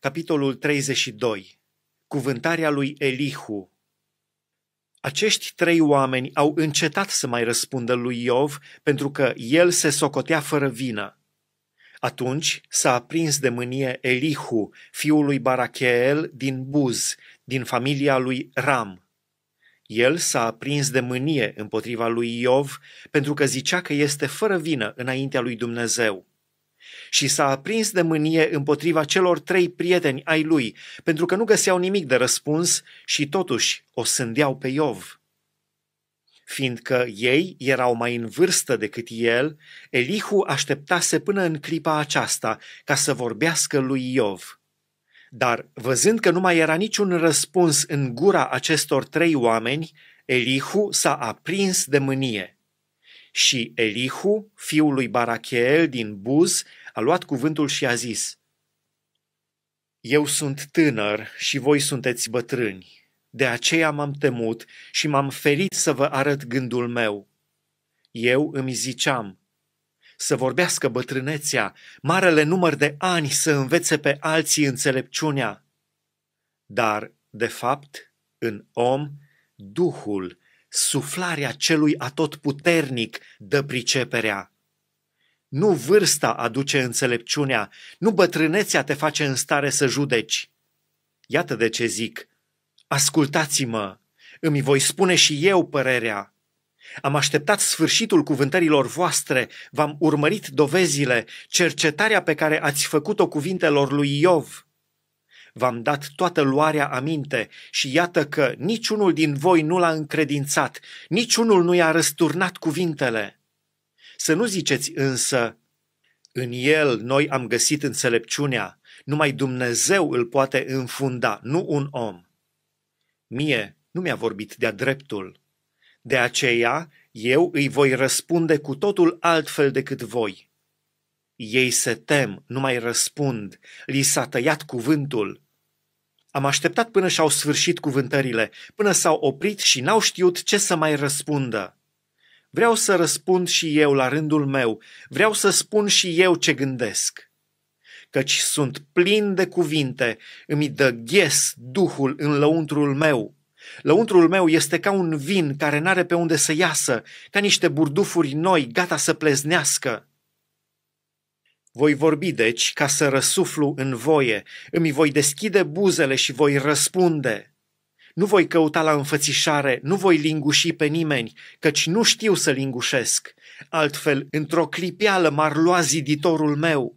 Capitolul 32. Cuvântarea lui Elihu. Acești trei oameni au încetat să mai răspundă lui Iov pentru că el se socotea fără vină. Atunci s-a aprins de mânie Elihu, fiul lui Baracheel din Buz, din familia lui Ram. El s-a aprins de mânie împotriva lui Iov pentru că zicea că este fără vină înaintea lui Dumnezeu și s-a aprins de mânie împotriva celor trei prieteni ai lui, pentru că nu găseau nimic de răspuns și totuși o sândeau pe Iov. Fiindcă ei erau mai în vârstă decât el, Elihu așteptase până în clipa aceasta ca să vorbească lui Iov. Dar, văzând că nu mai era niciun răspuns în gura acestor trei oameni, Elihu s-a aprins de mânie și Elihu, fiul lui Baracheel din Buz, a luat cuvântul și a zis, Eu sunt tânăr și voi sunteți bătrâni, de aceea m-am temut și m-am ferit să vă arăt gândul meu. Eu îmi ziceam, să vorbească bătrânețea, marele număr de ani să învețe pe alții înțelepciunea. Dar, de fapt, în om, Duhul suflarea celui atotputernic dă priceperea. Nu vârsta aduce înțelepciunea, nu bătrânețea te face în stare să judeci. Iată de ce zic, ascultați-mă, îmi voi spune și eu părerea. Am așteptat sfârșitul cuvântărilor voastre, v-am urmărit dovezile, cercetarea pe care ați făcut-o cuvintelor lui Iov. V-am dat toată luarea aminte și iată că niciunul din voi nu l-a încredințat, niciunul nu i-a răsturnat cuvintele. Să nu ziceți însă, în el noi am găsit înțelepciunea, numai Dumnezeu îl poate înfunda, nu un om. Mie nu mi-a vorbit de-a dreptul. De aceea eu îi voi răspunde cu totul altfel decât voi. Ei se tem, nu mai răspund, li s-a tăiat cuvântul. Am așteptat până și-au sfârșit cuvântările, până s-au oprit și n-au știut ce să mai răspundă. Vreau să răspund și eu la rândul meu, vreau să spun și eu ce gândesc. Căci sunt plin de cuvinte, îmi dă ghes duhul în lăuntrul meu. Lăuntrul meu este ca un vin care n-are pe unde să iasă, ca niște burdufuri noi, gata să pleznească. Voi vorbi, deci, ca să răsuflu în voie, îmi voi deschide buzele și voi răspunde. Nu voi căuta la înfățișare, nu voi linguși pe nimeni, căci nu știu să lingușesc. Altfel, într-o clipeală m-ar lua ziditorul meu.